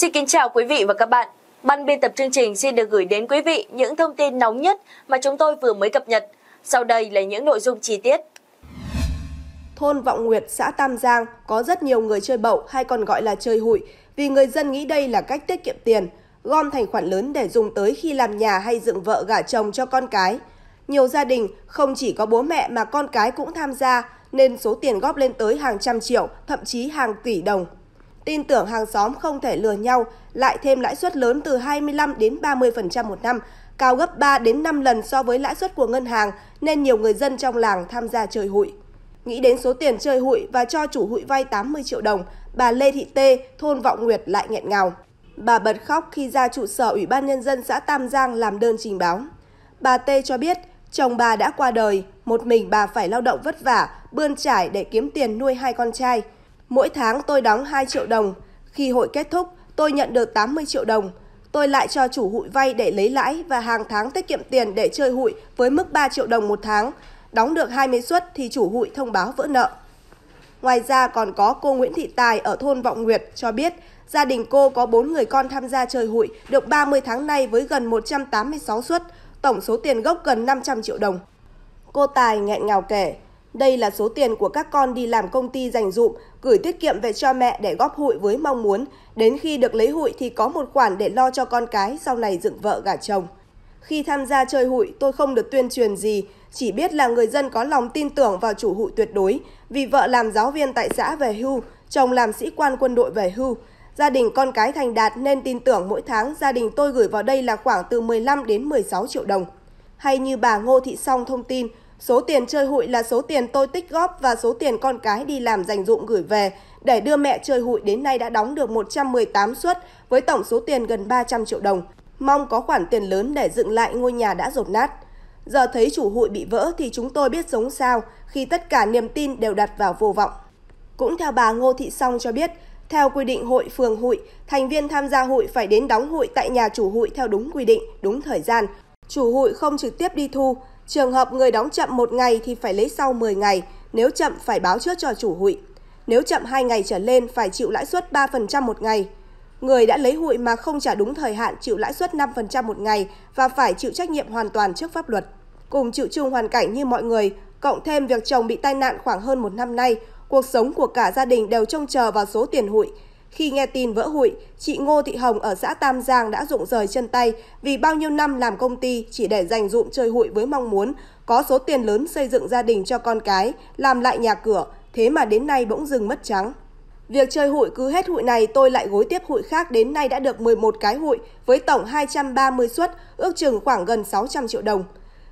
Xin kính chào quý vị và các bạn. Ban biên tập chương trình xin được gửi đến quý vị những thông tin nóng nhất mà chúng tôi vừa mới cập nhật. Sau đây là những nội dung chi tiết. Thôn Vọng Nguyệt, xã Tam Giang có rất nhiều người chơi bậu hay còn gọi là chơi hụi vì người dân nghĩ đây là cách tiết kiệm tiền, gom thành khoản lớn để dùng tới khi làm nhà hay dựng vợ gả chồng cho con cái. Nhiều gia đình không chỉ có bố mẹ mà con cái cũng tham gia nên số tiền góp lên tới hàng trăm triệu, thậm chí hàng tỷ đồng tin tưởng hàng xóm không thể lừa nhau, lại thêm lãi suất lớn từ 25 đến 30% một năm, cao gấp 3 đến 5 lần so với lãi suất của ngân hàng nên nhiều người dân trong làng tham gia chơi hụi. Nghĩ đến số tiền chơi hụi và cho chủ hụi vay 80 triệu đồng, bà Lê Thị Tê, thôn Vọng Nguyệt lại nghẹn ngào. Bà bật khóc khi ra trụ sở Ủy ban Nhân dân xã Tam Giang làm đơn trình báo. Bà Tê cho biết, chồng bà đã qua đời, một mình bà phải lao động vất vả, bươn trải để kiếm tiền nuôi hai con trai – Mỗi tháng tôi đóng 2 triệu đồng, khi hội kết thúc tôi nhận được 80 triệu đồng. Tôi lại cho chủ hụi vay để lấy lãi và hàng tháng tiết kiệm tiền để chơi hụi với mức 3 triệu đồng một tháng. Đóng được 20 suất thì chủ hụi thông báo vỡ nợ. Ngoài ra còn có cô Nguyễn Thị Tài ở thôn Vọng Nguyệt cho biết gia đình cô có 4 người con tham gia chơi hụi được 30 tháng nay với gần 186 suất, tổng số tiền gốc gần 500 triệu đồng. Cô Tài nghẹn ngào kể, đây là số tiền của các con đi làm công ty dành dụm gửi tiết kiệm về cho mẹ để góp hụi với mong muốn đến khi được lấy hụi thì có một khoản để lo cho con cái sau này dựng vợ gả chồng. Khi tham gia chơi hụi, tôi không được tuyên truyền gì, chỉ biết là người dân có lòng tin tưởng vào chủ hụi tuyệt đối, vì vợ làm giáo viên tại xã về hưu, chồng làm sĩ quan quân đội về hưu. Gia đình con cái thành đạt nên tin tưởng mỗi tháng gia đình tôi gửi vào đây là khoảng từ 15 đến 16 triệu đồng. Hay như bà Ngô Thị Song thông tin, Số tiền chơi hụi là số tiền tôi tích góp và số tiền con cái đi làm dành dụng gửi về để đưa mẹ chơi hụi đến nay đã đóng được 118 suất với tổng số tiền gần 300 triệu đồng. Mong có khoản tiền lớn để dựng lại ngôi nhà đã rột nát. Giờ thấy chủ hụi bị vỡ thì chúng tôi biết sống sao khi tất cả niềm tin đều đặt vào vô vọng. Cũng theo bà Ngô Thị Song cho biết, theo quy định hội phường hụi, thành viên tham gia hụi phải đến đóng hụi tại nhà chủ hụi theo đúng quy định, đúng thời gian. Chủ hụi không trực tiếp đi thu, Trường hợp người đóng chậm một ngày thì phải lấy sau 10 ngày, nếu chậm phải báo trước cho chủ hụi. Nếu chậm 2 ngày trở lên phải chịu lãi suất 3% một ngày. Người đã lấy hụi mà không trả đúng thời hạn chịu lãi suất 5% một ngày và phải chịu trách nhiệm hoàn toàn trước pháp luật. Cùng chịu chung hoàn cảnh như mọi người, cộng thêm việc chồng bị tai nạn khoảng hơn một năm nay, cuộc sống của cả gia đình đều trông chờ vào số tiền hụi khi nghe tin vỡ hụi, chị Ngô Thị Hồng ở xã Tam Giang đã rụng rời chân tay vì bao nhiêu năm làm công ty chỉ để dành dụm chơi hụi với mong muốn có số tiền lớn xây dựng gia đình cho con cái, làm lại nhà cửa, thế mà đến nay bỗng dừng mất trắng. Việc chơi hụi cứ hết hụi này tôi lại gối tiếp hụi khác đến nay đã được 11 cái hụi với tổng 230 suất, ước chừng khoảng gần 600 triệu đồng.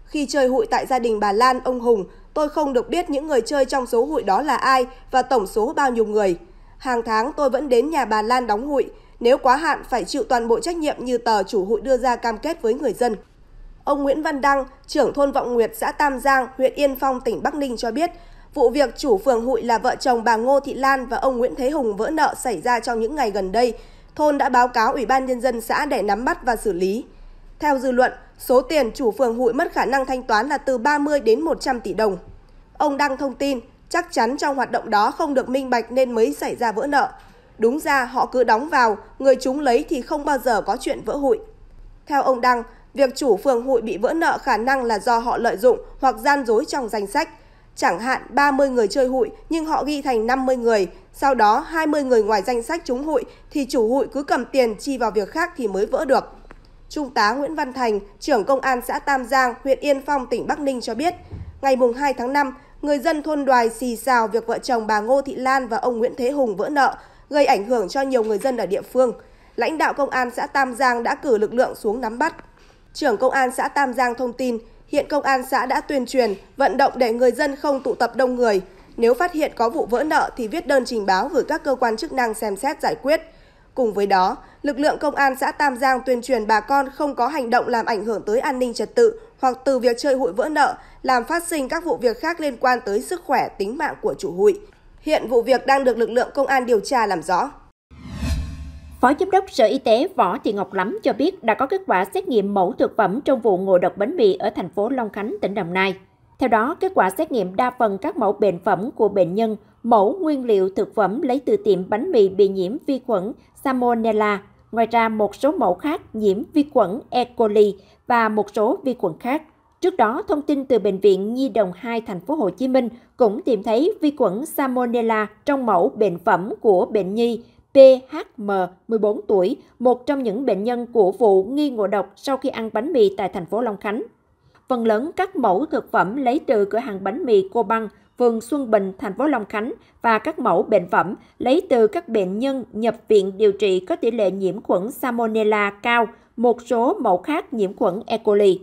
Khi chơi hụi tại gia đình bà Lan, ông Hùng, tôi không được biết những người chơi trong số hụi đó là ai và tổng số bao nhiêu người. Hàng tháng tôi vẫn đến nhà bà Lan đóng hụi, nếu quá hạn phải chịu toàn bộ trách nhiệm như tờ chủ hụi đưa ra cam kết với người dân. Ông Nguyễn Văn Đăng, trưởng thôn Vọng Nguyệt, xã Tam Giang, huyện Yên Phong, tỉnh Bắc Ninh cho biết, vụ việc chủ phường hụi là vợ chồng bà Ngô Thị Lan và ông Nguyễn Thế Hùng vỡ nợ xảy ra trong những ngày gần đây. Thôn đã báo cáo Ủy ban Nhân dân xã để nắm bắt và xử lý. Theo dư luận, số tiền chủ phường hụi mất khả năng thanh toán là từ 30 đến 100 tỷ đồng. Ông Đăng thông tin, Chắc chắn trong hoạt động đó không được minh bạch nên mới xảy ra vỡ nợ. Đúng ra họ cứ đóng vào, người chúng lấy thì không bao giờ có chuyện vỡ hụi. Theo ông Đăng, việc chủ phường hụi bị vỡ nợ khả năng là do họ lợi dụng hoặc gian dối trong danh sách. Chẳng hạn 30 người chơi hụi nhưng họ ghi thành 50 người, sau đó 20 người ngoài danh sách trúng hụi thì chủ hụi cứ cầm tiền chi vào việc khác thì mới vỡ được. Trung tá Nguyễn Văn Thành, trưởng công an xã Tam Giang, huyện Yên Phong, tỉnh Bắc Ninh cho biết, ngày 2 tháng 5, người dân thôn Đoài xì xào việc vợ chồng bà Ngô Thị Lan và ông Nguyễn Thế Hùng vỡ nợ, gây ảnh hưởng cho nhiều người dân ở địa phương. Lãnh đạo công an xã Tam Giang đã cử lực lượng xuống nắm bắt. Trưởng công an xã Tam Giang thông tin, hiện công an xã đã tuyên truyền, vận động để người dân không tụ tập đông người. Nếu phát hiện có vụ vỡ nợ thì viết đơn trình báo gửi các cơ quan chức năng xem xét giải quyết. Cùng với đó, lực lượng công an xã Tam Giang tuyên truyền bà con không có hành động làm ảnh hưởng tới an ninh trật tự hoặc từ việc chơi hụi vỡ nợ, làm phát sinh các vụ việc khác liên quan tới sức khỏe, tính mạng của chủ hụi. Hiện vụ việc đang được lực lượng công an điều tra làm rõ. Phó Giám đốc Sở Y tế Võ Thị Ngọc Lắm cho biết đã có kết quả xét nghiệm mẫu thực phẩm trong vụ ngộ độc bánh mì ở thành phố Long Khánh, tỉnh Đồng Nai. Theo đó, kết quả xét nghiệm đa phần các mẫu bệnh phẩm của bệnh nhân, mẫu nguyên liệu thực phẩm lấy từ tiệm bánh mì bị nhiễm vi khuẩn Salmonella ngoài ra một số mẫu khác nhiễm vi khuẩn E. coli và một số vi khuẩn khác. Trước đó, thông tin từ bệnh viện Nhi đồng 2 thành phố Hồ Chí Minh cũng tìm thấy vi khuẩn Salmonella trong mẫu bệnh phẩm của bệnh nhi PHM 14 tuổi, một trong những bệnh nhân của vụ nghi ngộ độc sau khi ăn bánh mì tại thành phố Long Khánh. Phần lớn các mẫu thực phẩm lấy từ cửa hàng bánh mì Cô Băng phường Xuân Bình, thành phố Long Khánh và các mẫu bệnh phẩm lấy từ các bệnh nhân nhập viện điều trị có tỷ lệ nhiễm khuẩn Salmonella cao, một số mẫu khác nhiễm khuẩn E. coli.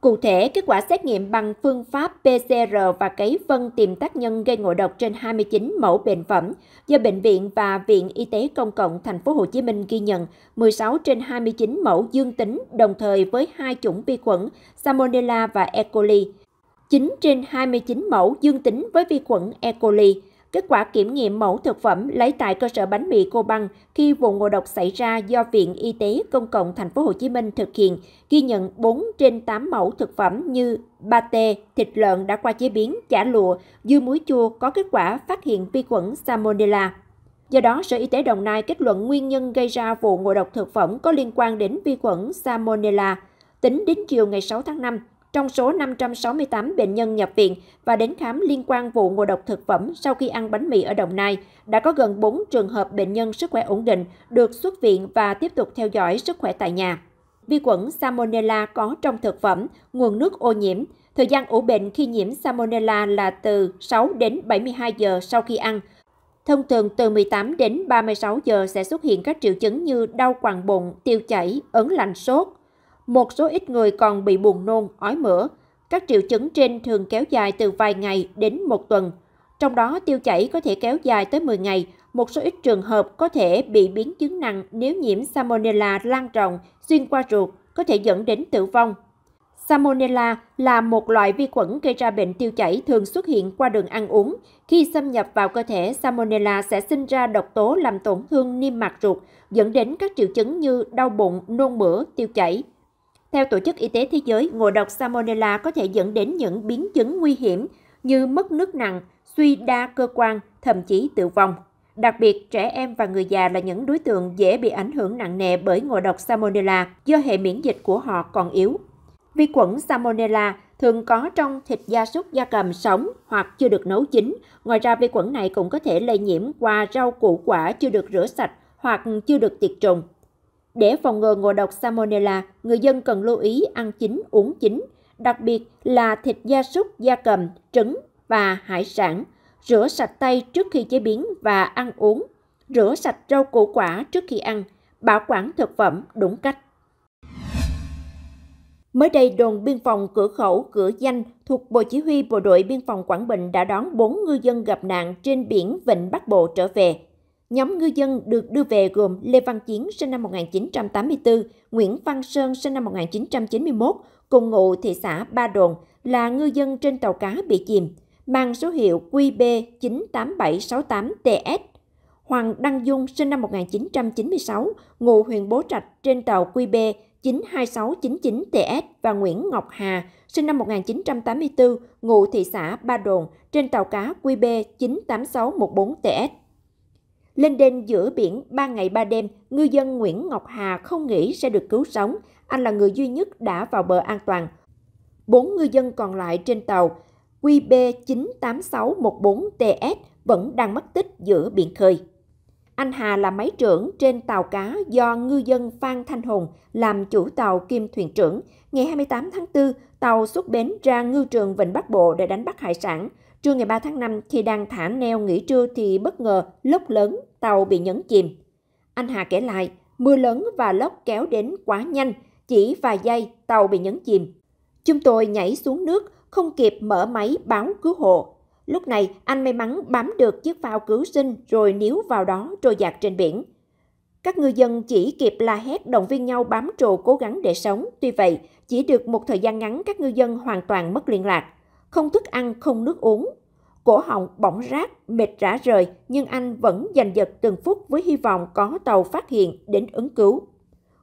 Cụ thể, kết quả xét nghiệm bằng phương pháp PCR và cấy phân tìm tác nhân gây ngộ độc trên 29 mẫu bệnh phẩm do Bệnh viện và Viện Y tế Công cộng Thành phố Hồ Chí Minh ghi nhận 16 trên 29 mẫu dương tính đồng thời với hai chủng vi khuẩn Salmonella và E. coli. 9 trên 29 mẫu dương tính với vi khuẩn E. coli. Kết quả kiểm nghiệm mẫu thực phẩm lấy tại cơ sở bánh mì Cô Băng khi vụ ngộ độc xảy ra do Viện Y tế Công cộng Thành phố Hồ Chí Minh thực hiện ghi nhận 4 trên 8 mẫu thực phẩm như pate, thịt lợn đã qua chế biến, chả lụa, dưa muối chua có kết quả phát hiện vi khuẩn Salmonella. Do đó, Sở Y tế Đồng Nai kết luận nguyên nhân gây ra vụ ngộ độc thực phẩm có liên quan đến vi khuẩn Salmonella. Tính đến chiều ngày 6 tháng 5, trong số 568 bệnh nhân nhập viện và đến khám liên quan vụ ngộ độc thực phẩm sau khi ăn bánh mì ở Đồng Nai, đã có gần 4 trường hợp bệnh nhân sức khỏe ổn định được xuất viện và tiếp tục theo dõi sức khỏe tại nhà. Vi khuẩn Salmonella có trong thực phẩm, nguồn nước ô nhiễm. Thời gian ủ bệnh khi nhiễm Salmonella là từ 6 đến 72 giờ sau khi ăn. Thông thường từ 18 đến 36 giờ sẽ xuất hiện các triệu chứng như đau quàng bụng, tiêu chảy, ớn lạnh sốt, một số ít người còn bị buồn nôn, ói mửa. Các triệu chứng trên thường kéo dài từ vài ngày đến một tuần. Trong đó tiêu chảy có thể kéo dài tới 10 ngày, một số ít trường hợp có thể bị biến chứng nặng nếu nhiễm Salmonella lan rộng, xuyên qua ruột, có thể dẫn đến tử vong. Salmonella là một loại vi khuẩn gây ra bệnh tiêu chảy thường xuất hiện qua đường ăn uống. Khi xâm nhập vào cơ thể, Salmonella sẽ sinh ra độc tố làm tổn thương niêm mạc ruột, dẫn đến các triệu chứng như đau bụng, nôn mửa, tiêu chảy. Theo Tổ chức Y tế Thế giới, ngộ độc Salmonella có thể dẫn đến những biến chứng nguy hiểm như mất nước nặng, suy đa cơ quan, thậm chí tử vong. Đặc biệt, trẻ em và người già là những đối tượng dễ bị ảnh hưởng nặng nề bởi ngộ độc Salmonella do hệ miễn dịch của họ còn yếu. Vi khuẩn Salmonella thường có trong thịt gia súc gia cầm sống hoặc chưa được nấu chín. Ngoài ra, vi khuẩn này cũng có thể lây nhiễm qua rau củ quả chưa được rửa sạch hoặc chưa được tiệt trùng. Để phòng ngừa ngộ độc salmonella, người dân cần lưu ý ăn chín, uống chín, đặc biệt là thịt gia súc, gia cầm, trứng và hải sản. Rửa sạch tay trước khi chế biến và ăn uống. Rửa sạch rau củ quả trước khi ăn. Bảo quản thực phẩm đúng cách. Mới đây, đồn biên phòng cửa khẩu cửa danh thuộc Bộ Chỉ huy Bộ đội Biên phòng Quảng Bình đã đón 4 ngư dân gặp nạn trên biển Vịnh Bắc Bộ trở về. Nhóm ngư dân được đưa về gồm Lê Văn Chiến sinh năm 1984, Nguyễn Văn Sơn sinh năm 1991, cùng ngụ thị xã Ba Đồn là ngư dân trên tàu cá bị chìm, mang số hiệu QB98768TS. Hoàng Đăng Dung sinh năm 1996, ngụ huyện Bố Trạch trên tàu QB 92699TS và Nguyễn Ngọc Hà, sinh năm 1984, ngụ thị xã Ba Đồn, trên tàu cá QB 98614TS. Lên đên giữa biển 3 ngày 3 đêm, ngư dân Nguyễn Ngọc Hà không nghĩ sẽ được cứu sống. Anh là người duy nhất đã vào bờ an toàn. Bốn ngư dân còn lại trên tàu QB98614TS vẫn đang mất tích giữa biển khơi. Anh Hà là máy trưởng trên tàu cá do ngư dân Phan Thanh Hùng làm chủ tàu kim thuyền trưởng. Ngày 28 tháng 4, tàu xuất bến ra ngư trường Vịnh Bắc Bộ để đánh bắt hải sản – Trưa ngày 3 tháng 5, khi đang thả neo nghỉ trưa thì bất ngờ lốc lớn, tàu bị nhấn chìm. Anh Hà kể lại, mưa lớn và lốc kéo đến quá nhanh, chỉ vài giây tàu bị nhấn chìm. Chúng tôi nhảy xuống nước, không kịp mở máy báo cứu hộ. Lúc này anh may mắn bám được chiếc phao cứu sinh rồi níu vào đó trôi dạt trên biển. Các ngư dân chỉ kịp la hét động viên nhau bám trồ cố gắng để sống. Tuy vậy, chỉ được một thời gian ngắn các ngư dân hoàn toàn mất liên lạc không thức ăn, không nước uống. Cổ họng bỏng rác mệt rã rời nhưng anh vẫn giành giật từng phút với hy vọng có tàu phát hiện đến ứng cứu.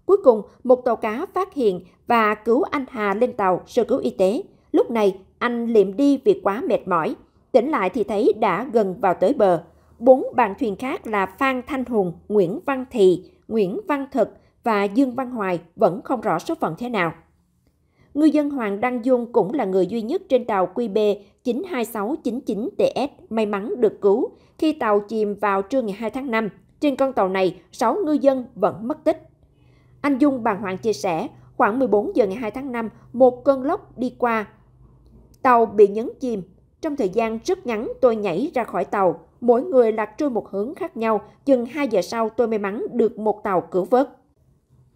Cuối cùng, một tàu cá phát hiện và cứu anh Hà lên tàu sơ cứu y tế. Lúc này, anh liệm đi vì quá mệt mỏi. Tỉnh lại thì thấy đã gần vào tới bờ. Bốn bạn thuyền khác là Phan Thanh Hùng, Nguyễn Văn Thị, Nguyễn Văn Thực và Dương Văn Hoài vẫn không rõ số phận thế nào. Ngư dân Hoàng Đăng Dung cũng là người duy nhất trên tàu QB 92699TS may mắn được cứu khi tàu chìm vào trưa ngày 2 tháng 5. Trên con tàu này, 6 ngư dân vẫn mất tích. Anh Dung bàng hoàng chia sẻ, khoảng 14 giờ ngày 2 tháng 5, một cơn lốc đi qua. Tàu bị nhấn chìm. Trong thời gian rất ngắn, tôi nhảy ra khỏi tàu. Mỗi người lạc trôi một hướng khác nhau, chừng 2 giờ sau tôi may mắn được một tàu cứu vớt.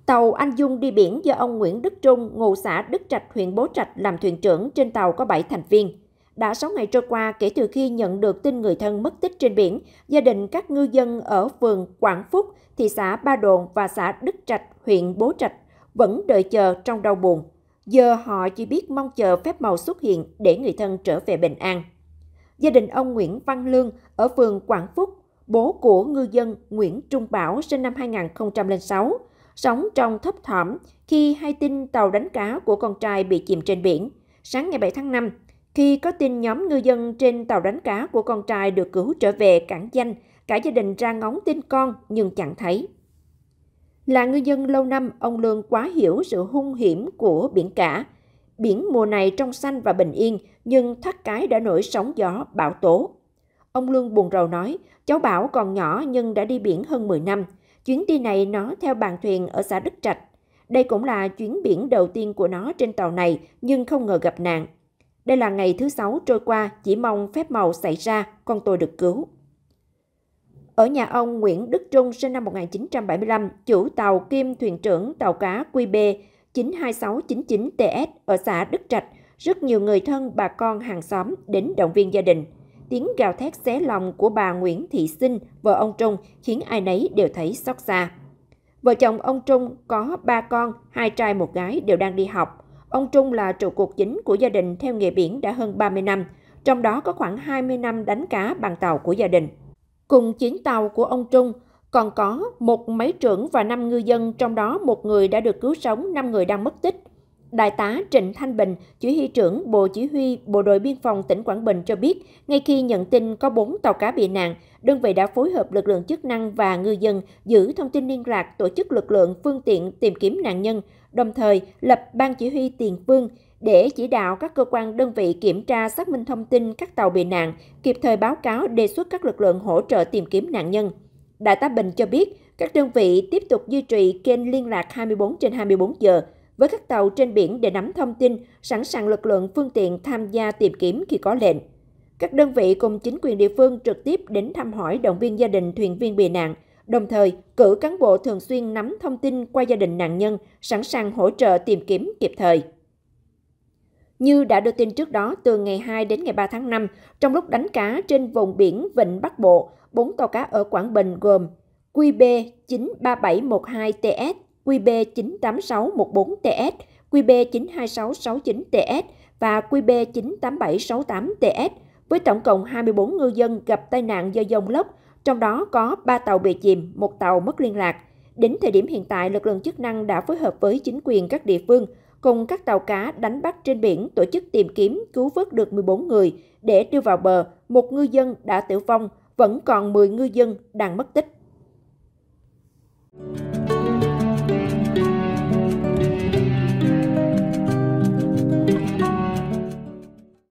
Tàu Anh Dung đi biển do ông Nguyễn Đức Trung, ngụ xã Đức Trạch, huyện Bố Trạch làm thuyền trưởng trên tàu có 7 thành viên. Đã 6 ngày trôi qua kể từ khi nhận được tin người thân mất tích trên biển, gia đình các ngư dân ở phường Quảng Phúc, thị xã Ba Đồn và xã Đức Trạch, huyện Bố Trạch vẫn đợi chờ trong đau buồn. Giờ họ chỉ biết mong chờ phép màu xuất hiện để người thân trở về bình an. Gia đình ông Nguyễn Văn Lương ở phường Quảng Phúc, bố của ngư dân Nguyễn Trung Bảo sinh năm 2006, sống trong thấp thỏm khi hay tin tàu đánh cá của con trai bị chìm trên biển. Sáng ngày 7 tháng 5, khi có tin nhóm ngư dân trên tàu đánh cá của con trai được cứu trở về cảng danh, cả gia đình ra ngóng tin con nhưng chẳng thấy. Là ngư dân lâu năm, ông Lương quá hiểu sự hung hiểm của biển cả. Biển mùa này trong xanh và bình yên, nhưng thắt cái đã nổi sóng gió, bão tố. Ông Lương buồn rầu nói, cháu Bảo còn nhỏ nhưng đã đi biển hơn 10 năm. Chuyến đi này nó theo bàn thuyền ở xã Đức Trạch. Đây cũng là chuyến biển đầu tiên của nó trên tàu này nhưng không ngờ gặp nạn. Đây là ngày thứ sáu trôi qua, chỉ mong phép màu xảy ra, con tôi được cứu. Ở nhà ông Nguyễn Đức Trung sinh năm 1975, chủ tàu kim thuyền trưởng tàu cá QB 92699TS ở xã Đức Trạch, rất nhiều người thân, bà con, hàng xóm đến động viên gia đình tiếng gào thét xé lòng của bà Nguyễn Thị Sinh, vợ ông Trung, khiến ai nấy đều thấy xót xa. Vợ chồng ông Trung có ba con, hai trai một gái đều đang đi học. Ông Trung là trụ cột chính của gia đình theo nghề biển đã hơn 30 năm, trong đó có khoảng 20 năm đánh cá bằng tàu của gia đình. Cùng chuyến tàu của ông Trung còn có một máy trưởng và năm ngư dân, trong đó một người đã được cứu sống, năm người đang mất tích – Đại tá Trịnh Thanh Bình, chỉ huy trưởng Bộ Chỉ huy Bộ đội Biên phòng tỉnh Quảng Bình cho biết, ngay khi nhận tin có 4 tàu cá bị nạn, đơn vị đã phối hợp lực lượng chức năng và ngư dân giữ thông tin liên lạc, tổ chức lực lượng phương tiện tìm kiếm nạn nhân, đồng thời lập ban chỉ huy tiền phương để chỉ đạo các cơ quan đơn vị kiểm tra xác minh thông tin các tàu bị nạn, kịp thời báo cáo đề xuất các lực lượng hỗ trợ tìm kiếm nạn nhân. Đại tá Bình cho biết, các đơn vị tiếp tục duy trì kênh liên lạc 24 trên 24 giờ, với các tàu trên biển để nắm thông tin, sẵn sàng lực lượng phương tiện tham gia tìm kiếm khi có lệnh. Các đơn vị cùng chính quyền địa phương trực tiếp đến thăm hỏi động viên gia đình thuyền viên bị nạn, đồng thời cử cán bộ thường xuyên nắm thông tin qua gia đình nạn nhân, sẵn sàng hỗ trợ tìm kiếm kịp thời. Như đã đưa tin trước đó, từ ngày 2 đến ngày 3 tháng 5, trong lúc đánh cá trên vùng biển Vịnh Bắc Bộ, bốn tàu cá ở Quảng Bình gồm QB 93712TS qb 98614 ts QB92669TS và QB98768TS với tổng cộng 24 ngư dân gặp tai nạn do dông lốc, trong đó có 3 tàu bị chìm, một tàu mất liên lạc. Đến thời điểm hiện tại, lực lượng chức năng đã phối hợp với chính quyền các địa phương cùng các tàu cá đánh bắt trên biển tổ chức tìm kiếm cứu vớt được 14 người để đưa vào bờ. Một ngư dân đã tử vong, vẫn còn 10 ngư dân đang mất tích.